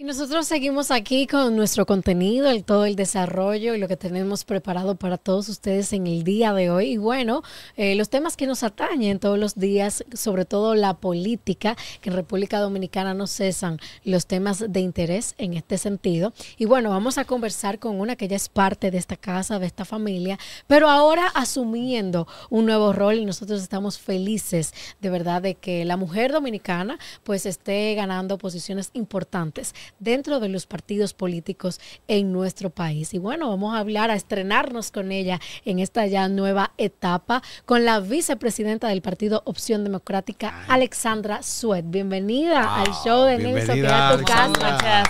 Y nosotros seguimos aquí con nuestro contenido, todo el desarrollo y lo que tenemos preparado para todos ustedes en el día de hoy. Y bueno, eh, los temas que nos atañen todos los días, sobre todo la política, que en República Dominicana no cesan los temas de interés en este sentido. Y bueno, vamos a conversar con una que ya es parte de esta casa, de esta familia, pero ahora asumiendo un nuevo rol y nosotros estamos felices de verdad de que la mujer dominicana pues esté ganando posiciones importantes dentro de los partidos políticos en nuestro país. Y bueno, vamos a hablar, a estrenarnos con ella en esta ya nueva etapa con la vicepresidenta del partido Opción Democrática, Alexandra Suet. Bienvenida al show de Nelson, que es tu casa.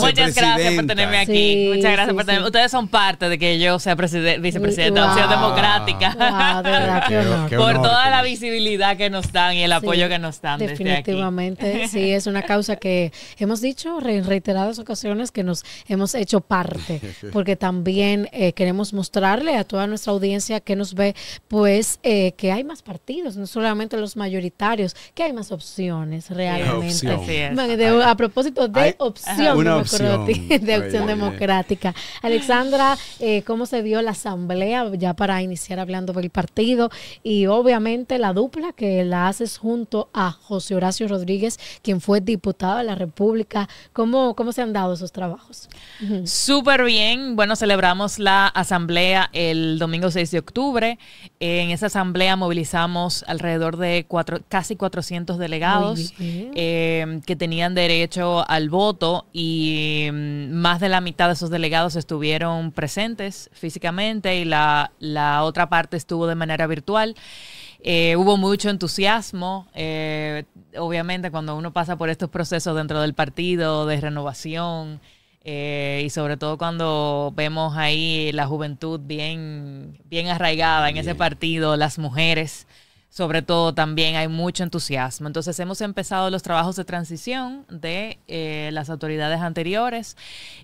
Muchas gracias por tenerme aquí. Muchas gracias por tenerme. Ustedes son parte de que yo sea vicepresidenta de Opción Democrática. de verdad, por toda la visibilidad que nos dan y el apoyo que nos dan. Definitivamente, desde sí, es una causa o sea que hemos dicho en reiteradas ocasiones que nos hemos hecho parte, porque también eh, queremos mostrarle a toda nuestra audiencia que nos ve, pues eh, que hay más partidos, no solamente los mayoritarios, que hay más opciones realmente. a propósito de opción, de opción democrática. Alexandra, eh, ¿cómo se vio la asamblea ya para iniciar hablando del partido? Y obviamente la dupla que la haces junto a José Horacio Rodríguez, quien fue diputado de la República. ¿Cómo, cómo se han dado esos trabajos? Súper bien. Bueno, celebramos la asamblea el domingo 6 de octubre. En esa asamblea movilizamos alrededor de cuatro, casi 400 delegados em, que tenían derecho al voto y em, más de la mitad de esos delegados estuvieron presentes físicamente y la, la otra parte estuvo de manera virtual. Eh, hubo mucho entusiasmo, eh, obviamente cuando uno pasa por estos procesos dentro del partido de renovación eh, y sobre todo cuando vemos ahí la juventud bien, bien arraigada en ese partido, las mujeres sobre todo también hay mucho entusiasmo. Entonces hemos empezado los trabajos de transición de eh, las autoridades anteriores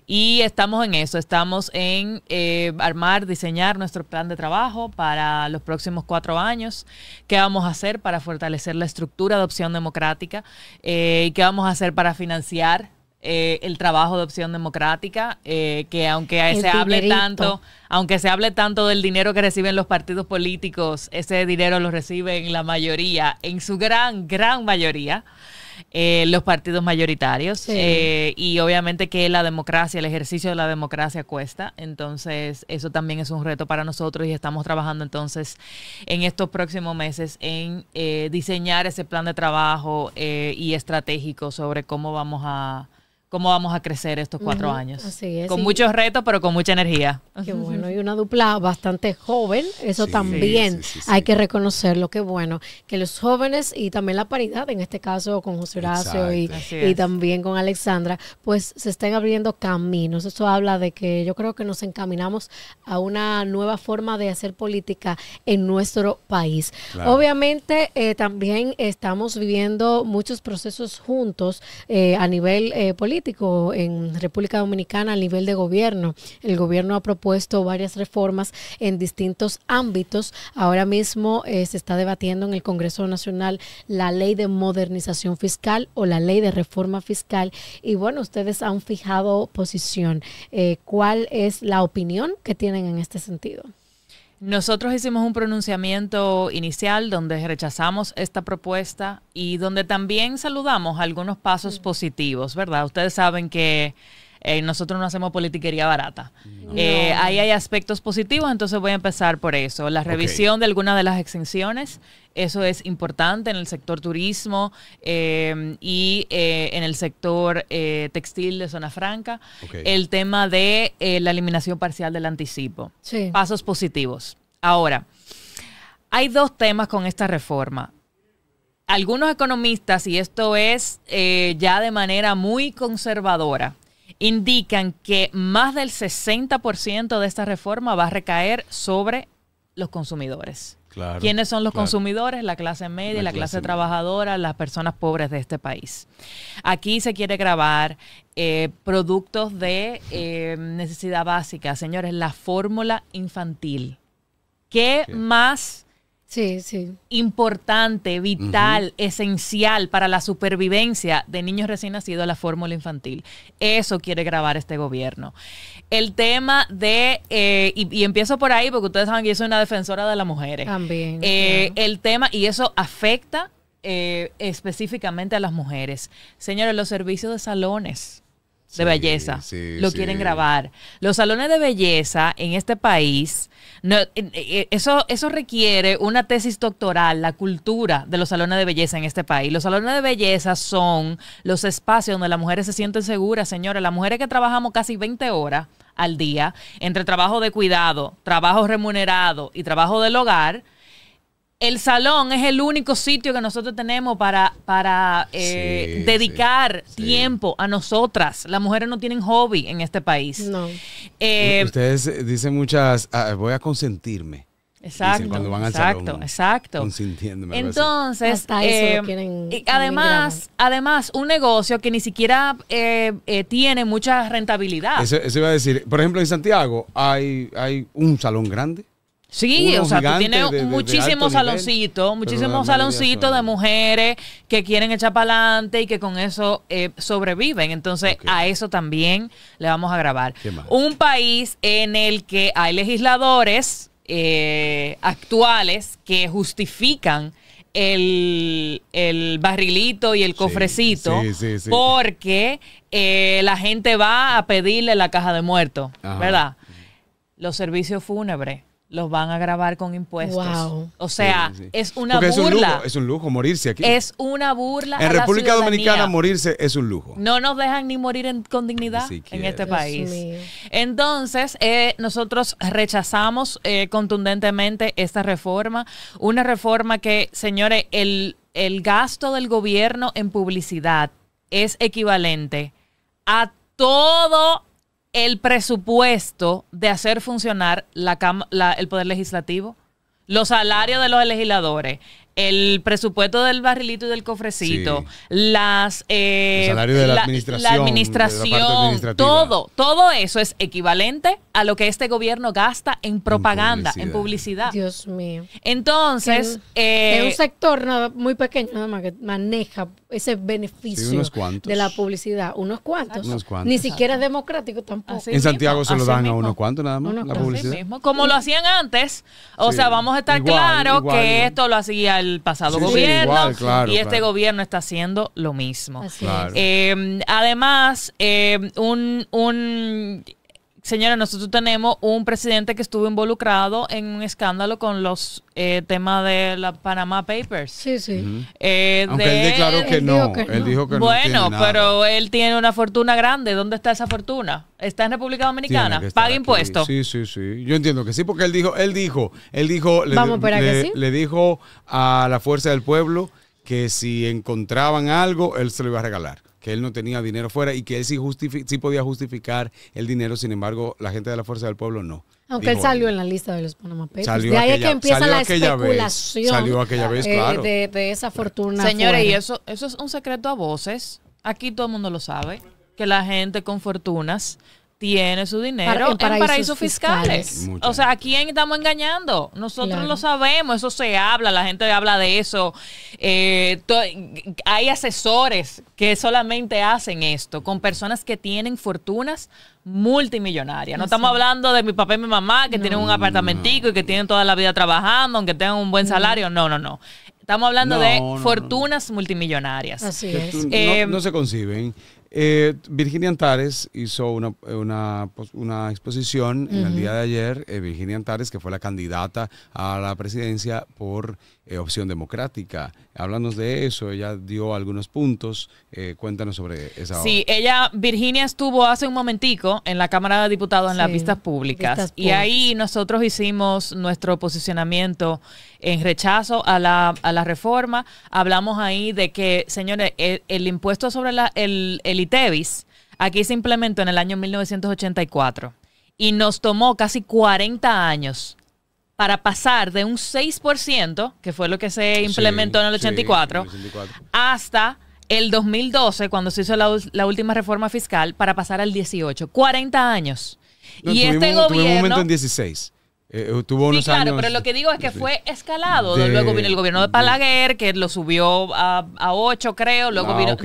y estamos en eso, estamos en eh, armar, diseñar nuestro plan de trabajo para los próximos cuatro años, qué vamos a hacer para fortalecer la estructura de opción democrática eh, y qué vamos a hacer para financiar eh, el trabajo de Opción Democrática, eh, que aunque se hable tanto, aunque se hable tanto del dinero que reciben los partidos políticos, ese dinero lo reciben la mayoría, en su gran, gran mayoría. Eh, los partidos mayoritarios y obviamente que la democracia, el ejercicio de la democracia cuesta, entonces eso también es un reto para nosotros y estamos trabajando entonces en estos próximos meses en diseñar ese plan de trabajo y estratégico sobre cómo vamos a cómo vamos a crecer estos cuatro años. Así es. Con muchos retos, pero con mucha energía. Qué bueno, y una dupla bastante joven, eso también hay que reconocerlo, qué bueno, que los jóvenes y también la paridad, en este caso con José Horacio y, también con Alexandra, pues se estén abriendo caminos. Eso habla de que yo creo que nos encaminamos a una nueva forma de hacer política en nuestro país. Obviamente eh, también estamos viviendo muchos procesos juntos eh, a nivel eh, político en República Dominicana a nivel de gobierno. El gobierno ha propuesto varias reformas en distintos ámbitos. Ahora mismo eh, se está debatiendo en el Congreso Nacional la ley de modernización fiscal o la ley de reforma fiscal. Y bueno, ustedes han fijado posición. Eh, ¿Cuál es la opinión que tienen en este sentido? Nosotros hicimos un pronunciamiento inicial donde rechazamos esta propuesta y donde también saludamos algunos pasos positivos, ¿verdad? Ustedes saben que eh, nosotros no hacemos politiquería barata. Mm. Eh, ahí hay aspectos positivos, entonces voy a empezar por eso. La revisión de algunas de las exenciones, eso es importante en el sector turismo em, y eh, en el sector textil de zona franca. El tema de la eliminación parcial del anticipo. Pasos positivos. Ahora, hay dos temas con esta reforma algunos economistas, y esto es ya de manera muy conservadora, indican que más del 60% de esta reforma va a recaer sobre los consumidores. ¿Quiénes son los consumidores? La clase media, la, clase, trabajadora, las personas pobres de este país. Aquí se quiere grabar eh, productos de eh, necesidad básica. Señores, la fórmula infantil. ¿Qué más Sí, sí. Importante, vital, esencial para la supervivencia de niños recién nacidos a la fórmula infantil. Eso quiere grabar este gobierno. El tema de, eh, y, empiezo por ahí porque ustedes saben que yo soy una defensora de las mujeres. También. Eh, el tema, y eso afecta eh, específicamente a las mujeres. Señores, los servicios de salones de belleza. lo quieren grabar. Los salones de belleza en este país, eh, eh, eso, eso requiere una tesis doctoral, la cultura de los salones de belleza en este país. Los salones de belleza son los espacios donde las mujeres se sienten seguras, señora, Las mujeres que trabajamos casi 20 horas al día, entre trabajo de cuidado, trabajo remunerado y trabajo del hogar, el salón es el único sitio que nosotros tenemos para, para eh, dedicar tiempo a nosotras. Las mujeres no tienen hobby en este país. Eh, ustedes dicen muchas, ah, voy a consentirme. Exacto. cuando van al exacto, salón, Consintiéndome. Entonces, eh, además, además, un negocio que ni siquiera tiene mucha rentabilidad. Eso, eso, iba a decir. Por ejemplo, en Santiago hay, hay un salón grande. Sí, o sea, tú tienes muchísimos saloncitos, muchísimos saloncitos de mujeres que quieren echar para adelante y que con eso eh, sobreviven. Entonces, a eso también le vamos a grabar. Un país en el que hay legisladores eh, actuales que justifican el, barrilito y el cofrecito porque eh, la gente va a pedirle la caja de muertos, ¿verdad? Los servicios fúnebres los van a grabar con impuestos. O sea, es una burla. Es un, lujo, morirse aquí. Es una burla. En República Dominicana morirse es un lujo. No nos dejan ni morir con dignidad en este país. Entonces, eh, nosotros rechazamos eh, contundentemente esta reforma. Una reforma que, señores, el, el gasto del gobierno en publicidad es equivalente a todo el presupuesto de hacer funcionar la, el Poder Legislativo, los salarios de los legisladores, el presupuesto del barrilito y del cofrecito, las eh, de la, administración, la administración todo, todo eso es equivalente a lo que este gobierno gasta en propaganda, en publicidad. Dios mío. Entonces, es eh, un sector muy pequeño nada más que maneja ese beneficio de la publicidad, unos cuantos, unos cuantos. ni siquiera es democrático tampoco. en Santiago se lo dan a unos cuantos nada más la publicidad. Como lo hacían antes, o sea, vamos a estar claro que esto lo hacía el pasado gobierno y este gobierno está haciendo lo mismo. Eh, además, eh, un Señora, nosotros tenemos un presidente que estuvo involucrado en un escándalo con los eh, temas de la Panama Papers. Sí, sí. Eh, él declaró que, no, él dijo que bueno, no. Bueno, pero él tiene una fortuna grande. ¿Dónde está esa fortuna? ¿Está en República Dominicana? ¿Paga impuestos? Sí, sí, sí. Yo entiendo que sí, porque él dijo, él dijo, él dijo, le dijo a la fuerza del pueblo que si encontraban algo, él se lo iba a regalar que él no tenía dinero fuera y que él sí, sí podía justificar el dinero, sin embargo, la gente de la Fuerza del Pueblo no. Aunque él salió en la lista de los Panamá de ahí es que empieza la especulación. de, esa fortuna. Señores, y eso, eso es un secreto a voces. Aquí todo el mundo lo sabe, que la gente con fortunas tiene su dinero para, en, paraísos, fiscales. O sea, ¿a quién estamos engañando? Nosotros lo sabemos, eso se habla, la gente habla de eso. Eh, hay asesores que solamente hacen esto con personas que tienen fortunas multimillonarias. No, estamos hablando de mi papá y mi mamá que tienen un apartamentico y que tienen toda la vida trabajando, aunque tengan un buen salario. No, no, no. Estamos hablando de fortunas multimillonarias. Así es. Eh, no se conciben. Eh, Virginia Antares hizo una, pues, exposición el día de ayer. Eh, Virginia Antares, que fue la candidata a la presidencia por eh, opción Democrática. Háblanos de eso, ella dio algunos puntos, eh, cuéntanos sobre esa. Sí, ella, Virginia estuvo hace un momentico en la Cámara de Diputados en las vistas públicas y ahí nosotros hicimos nuestro posicionamiento en rechazo a la, reforma. Hablamos ahí de que, señores, e, el, impuesto sobre la, el, el ITEVIS aquí se implementó en el año 1984 y nos tomó casi 40 años para pasar de un 6%, que fue lo que se implementó en el 84, hasta el 2012, cuando se hizo la, última reforma fiscal, para pasar al 18. 40 años. y este gobierno... un momento en 16. Eh, eh, tuvo unos claro, pero lo que digo es que fue escalado. luego vino el gobierno de Palaguer, que lo subió a, 8, creo. Luego ah, vino.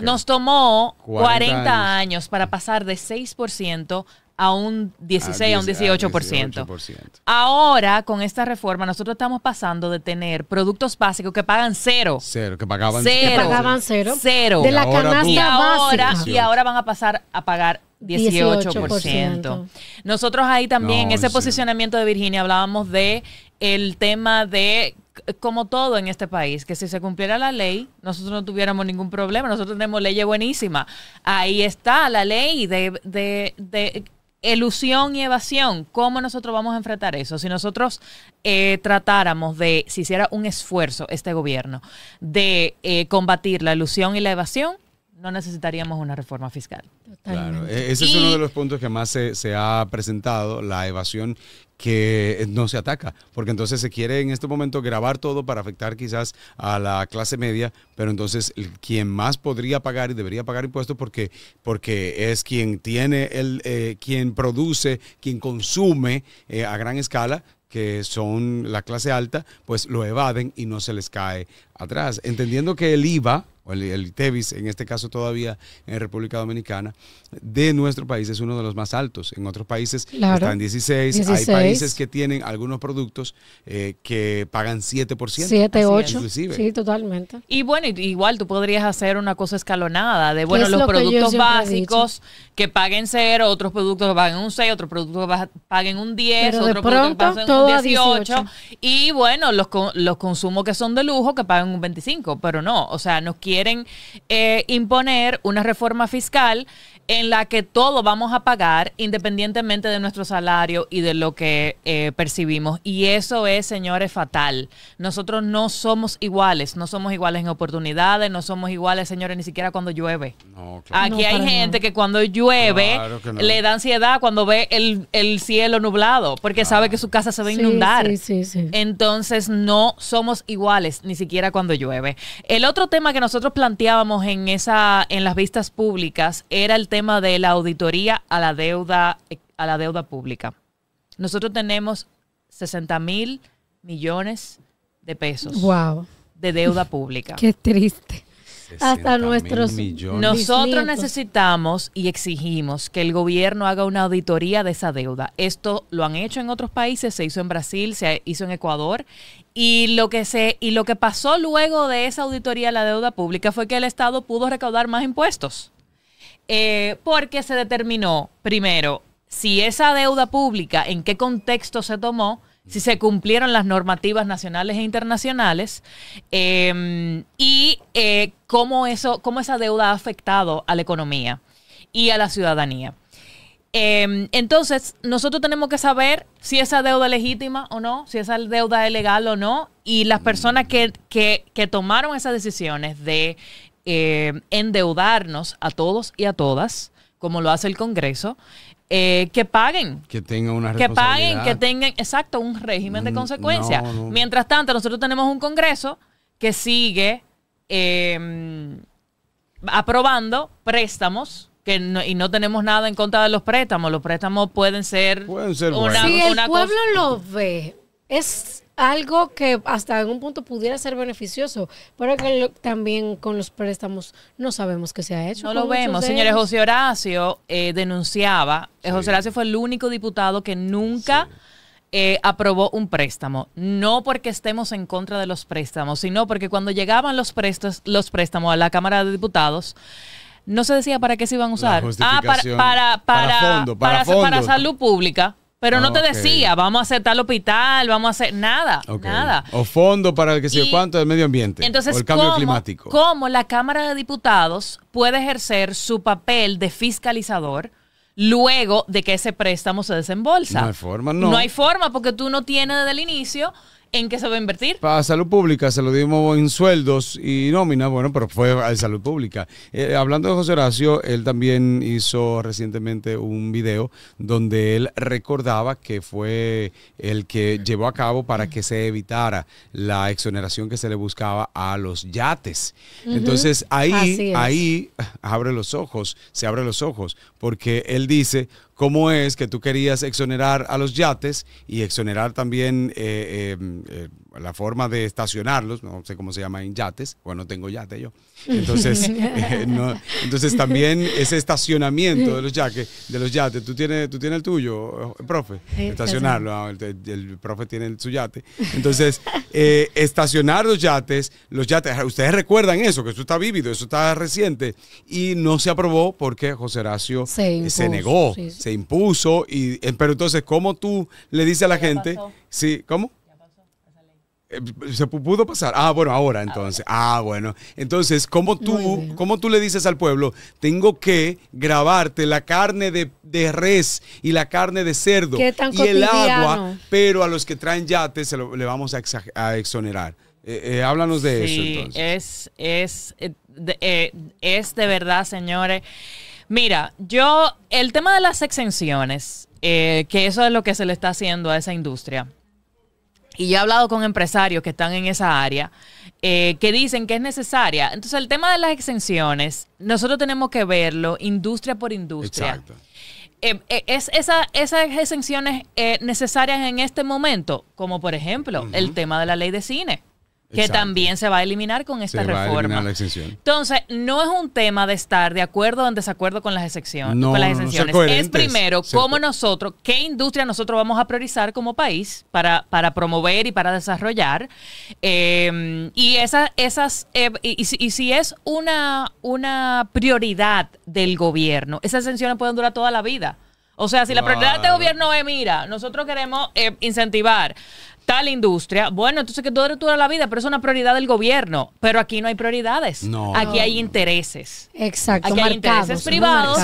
nos tomó 40, años. años. para pasar de 6% a un 16, a, un 18%. Ahora, con esta reforma, nosotros estamos pasando de tener productos básicos que pagan cero. Cero, que pagaban cero. De la canasta ahora, básica. Y ahora van a pasar a pagar 18%. Nosotros ahí también, en ese posicionamiento de Virginia, hablábamos de el tema de como todo en este país, que si se cumpliera la ley, nosotros no tuviéramos ningún problema, nosotros tenemos leyes buenísimas. Ahí está la ley de, de, de elusión y evasión, ¿cómo nosotros vamos a enfrentar eso? Si nosotros eh, tratáramos de, si hiciera un esfuerzo este gobierno de eh, combatir la ilusión y la evasión, no necesitaríamos una reforma fiscal. Claro, e-, ese es uno de los puntos que más se, se, ha presentado, la evasión que eh, no se ataca, porque entonces se quiere en este momento grabar todo para afectar quizás a la clase media, pero entonces quien más podría pagar y debería pagar impuestos porque, porque es quien tiene el, eh, quien produce, quien consume eh, a gran escala, que son la clase alta, pues lo evaden y no se les cae atrás. Entendiendo que el IVA el, TEVIS, en este caso todavía en República Dominicana, de nuestro país es uno de los más altos. En otros países están 16, Hay países que tienen algunos productos eh, que pagan 7%. 7, 8. Inclusive. Sí, totalmente. Y bueno, igual tú podrías hacer una cosa escalonada de, bueno, los productos básicos que paguen 0, otros productos que paguen un 6, otros productos que paguen un 10, otros productos que paguen un 18, Y bueno, los, los consumos que son de lujo que paguen un 25, pero no, o sea, no quiere quieren eh, imponer una reforma fiscal en la que todos vamos a pagar independientemente de nuestro salario y de lo que eh, percibimos. Y eso es, señores, fatal. Nosotros no somos iguales, no somos iguales en oportunidades, no somos iguales, señores, ni siquiera cuando llueve. Aquí hay gente que cuando llueve le da ansiedad cuando ve el, cielo nublado, porque sabe que su casa se va a inundar. Entonces no somos iguales, ni siquiera cuando llueve. El otro tema que nosotros planteábamos en las vistas públicas era el tema de la auditoría a la deuda, a la deuda pública. Nosotros tenemos 60 mil millones de pesos wow. de deuda pública. Qué triste. Hasta nuestros millones. Nosotros necesitamos y exigimos que el gobierno haga una auditoría de esa deuda. Esto lo han hecho en otros países, se hizo en Brasil, se hizo en Ecuador y lo que se y lo que pasó luego de esa auditoría a la deuda pública fue que el Estado pudo recaudar más impuestos. Eh, porque se determinó, primero, si esa deuda pública, en qué contexto se tomó, si se cumplieron las normativas nacionales e internacionales em, y eh, cómo, eso, cómo esa deuda ha afectado a la economía y a la ciudadanía. Em, entonces, nosotros tenemos que saber si esa deuda es legítima o no, si esa deuda es legal o no, y las personas que tomaron esas decisiones de eh, endeudarnos a todos y a todas, como lo hace el Congreso, eh, que paguen. Que tengan una Que paguen, que tengan, exacto, un régimen de mm, consecuencia. Mientras tanto, nosotros tenemos un Congreso que sigue em, aprobando préstamos. Que y no tenemos nada en contra de los préstamos. Los préstamos pueden ser, una, el pueblo lo ve, es algo que hasta algún punto pudiera ser beneficioso, pero que también con los préstamos no sabemos qué se ha hecho. No lo vemos, señores. José Horacio eh, denunciaba, eh, José Horacio fue el único diputado que nunca... Eh, aprobó un préstamo. No porque estemos en contra de los préstamos, sino porque cuando llegaban los, préstamos, los préstamos a la Cámara de Diputados, no se decía para qué se iban a usar. Ah, para, para, para, para salud pública. Pero no te decía, vamos a hacer tal hospital, vamos a hacer nada, nada. O fondo para el que se cuánto el medio ambiente. el cambio climático. ¿Cómo la Cámara de Diputados puede ejercer su papel de fiscalizador luego de que ese préstamo se desembolsa? No hay forma, no. No hay forma porque tú no tienes desde el inicio ¿En qué se va a invertir? Para salud pública se lo dimos en sueldos y nómina, bueno, pero fue a salud pública. Eh, hablando de José Horacio, él también hizo recientemente un video donde él recordaba que fue el que llevó a cabo para que se evitara la exoneración que se le buscaba a los yates. Entonces ahí, ahí abre los ojos, se abre los ojos, porque él dice, cómo es que tú querías exonerar a los yates y exonerar también eh, eh, eh la forma de estacionarlos, no sé cómo se llama en yates, bueno, no tengo yate yo. Entonces, eh, entonces también ese estacionamiento de los yates, de los yates, tú tienes, tú tienes el tuyo, eh, profe, estacionarlo, ah, el, profe tiene su yate. Entonces, eh, estacionar los yates, los yates, ah, ustedes recuerdan eso, que eso está vívido, eso está reciente, y no se aprobó porque José Horacio se, negó, se impuso, y, pero entonces, ¿cómo tú le dices a la gente? Sí, ¿cómo? Eh, se pudo pasar. Ah, bueno, ahora entonces. Ah, bueno. Entonces, ¿cómo tú, ¿cómo tú le dices al pueblo, tengo que grabarte la carne de, de res y la carne de cerdo y el agua, pero a los que traen yates se lo, le vamos a, exonerar? Eh, eh, háblanos de eso entonces. Es, es, de, es de verdad, señores. Mira, yo, el tema de las exenciones, que eso es lo que se le está haciendo a esa industria y yo he hablado con empresarios que están en esa área, eh, que dicen que es necesaria. Entonces, el tema de las exenciones, nosotros tenemos que verlo industria por industria. Exacto. Eh, eh, es, esa, esas exenciones necesarias en este momento, como por ejemplo el tema de la ley de cine que también se va a eliminar con esta reforma. Entonces, no es un tema de estar de acuerdo o en desacuerdo con las excepciones. No, con las exenciones. es primero cómo nosotros, qué industria nosotros vamos a priorizar como país para, para promover y para desarrollar. Em, y esas, esas eh, y, si es una, una prioridad del gobierno, esas exenciones pueden durar toda la vida. O sea, si la prioridad del gobierno es, mira, nosotros queremos eh, incentivar tal industria. Bueno, entonces que todo toda la vida, pero es una prioridad del gobierno. Pero aquí no hay prioridades. Aquí hay intereses. Exacto. Aquí hay intereses privados.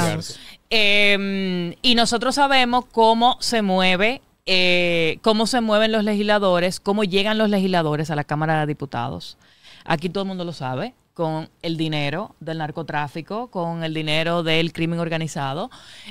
Em, y nosotros sabemos cómo se mueve. Eh, cómo se mueven los legisladores, cómo llegan los legisladores a la Cámara de Diputados. Aquí todo el mundo lo sabe con el dinero del narcotráfico, con el dinero del crimen organizado,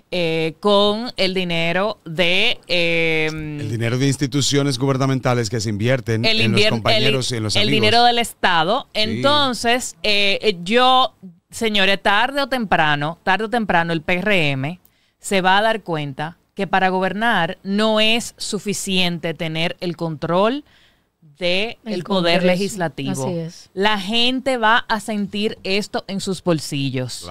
eh, con el dinero de... Em, el dinero de instituciones gubernamentales que se invierten en los compañeros y en los amigos. El dinero del Estado. Entonces, eh, yo, señores, tarde o temprano, tarde o temprano el PRM se va a dar cuenta que para gobernar no es suficiente tener el control, del poder legislativo. La gente va a sentir esto en sus bolsillos.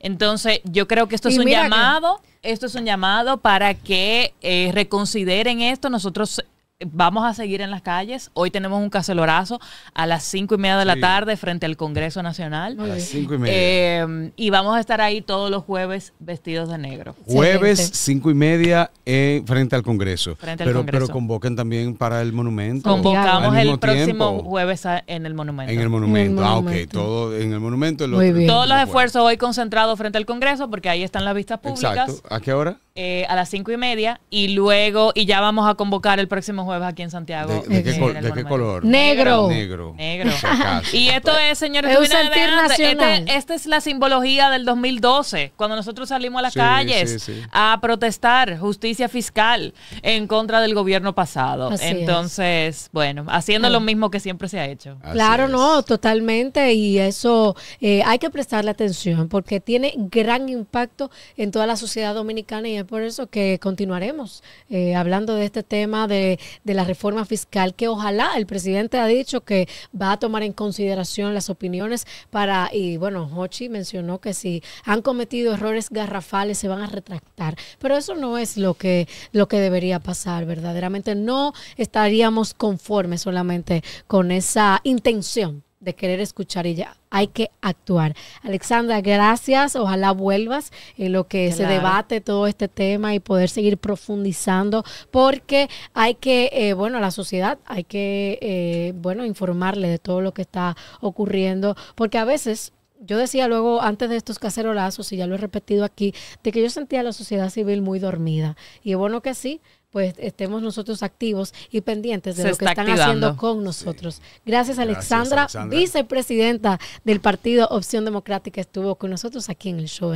Entonces, yo creo que esto es un llamado. Esto es un llamado para que eh, reconsideren esto. Nosotros vamos a seguir en las calles. Hoy tenemos un cacelorazo a las cinco y media de la tarde frente al Congreso Nacional. A cinco y eh, y vamos a estar ahí todos los jueves vestidos de negro. Jueves cinco y media eh, frente al Congreso. Frente al pero, Congreso. Pero convoquen también para el monumento. Convocamos el próximo jueves en el monumento. En el monumento. Ah, ok. Todo en el monumento. todos los esfuerzos hoy concentrados frente al Congreso porque ahí están las vistas públicas. Exacto. ¿A qué hora? Eh, a las cinco y media y luego y ya vamos a convocar el próximo jueves aquí en Santiago. ¿De, qué, eh, color? Negro. Negro. y esto es, señores, este esta es la simbología del 2012, cuando nosotros salimos a las calles a protestar justicia fiscal en contra del gobierno pasado. Entonces, bueno, haciendo lo mismo que siempre se ha hecho. claro, no, totalmente. Y eso eh, hay que prestarle atención porque tiene gran impacto en toda la sociedad dominicana y es por eso que continuaremos eh, hablando de este tema de, de la reforma fiscal, que ojalá el presidente ha dicho que va a tomar en consideración las opiniones para, y bueno, Hochi mencionó que si han cometido errores garrafales se van a retractar, pero eso no es lo que, lo que debería pasar, verdaderamente no estaríamos conformes solamente con esa intención de querer escuchar y ya hay que actuar. Alexandra, gracias. Ojalá vuelvas en lo que se debate todo este tema y poder seguir profundizando porque hay que, eh, bueno, la sociedad hay que, eh, bueno, informarle de todo lo que está ocurriendo porque a veces yo decía luego antes de estos cacerolazos, y ya lo he repetido aquí, de que yo sentía a la sociedad civil muy dormida. Y es bueno que sí, pues estemos nosotros activos y pendientes de lo que están haciendo con nosotros. Gracias, Alexandra, vicepresidenta del Partido Opción Democrática, estuvo con nosotros aquí en el show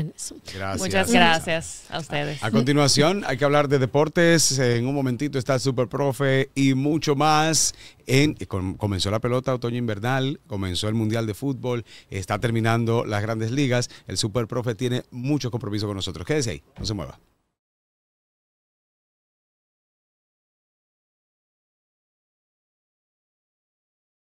Muchas gracias a ustedes. A, continuación, hay que hablar de deportes. En un momentito está el Super Profe y mucho más. En, comenzó la pelota otoño invernal, comenzó el Mundial de Fútbol, está terminando las grandes ligas. El Super Profe tiene mucho compromiso con nosotros. Quédese ahí, no se mueva.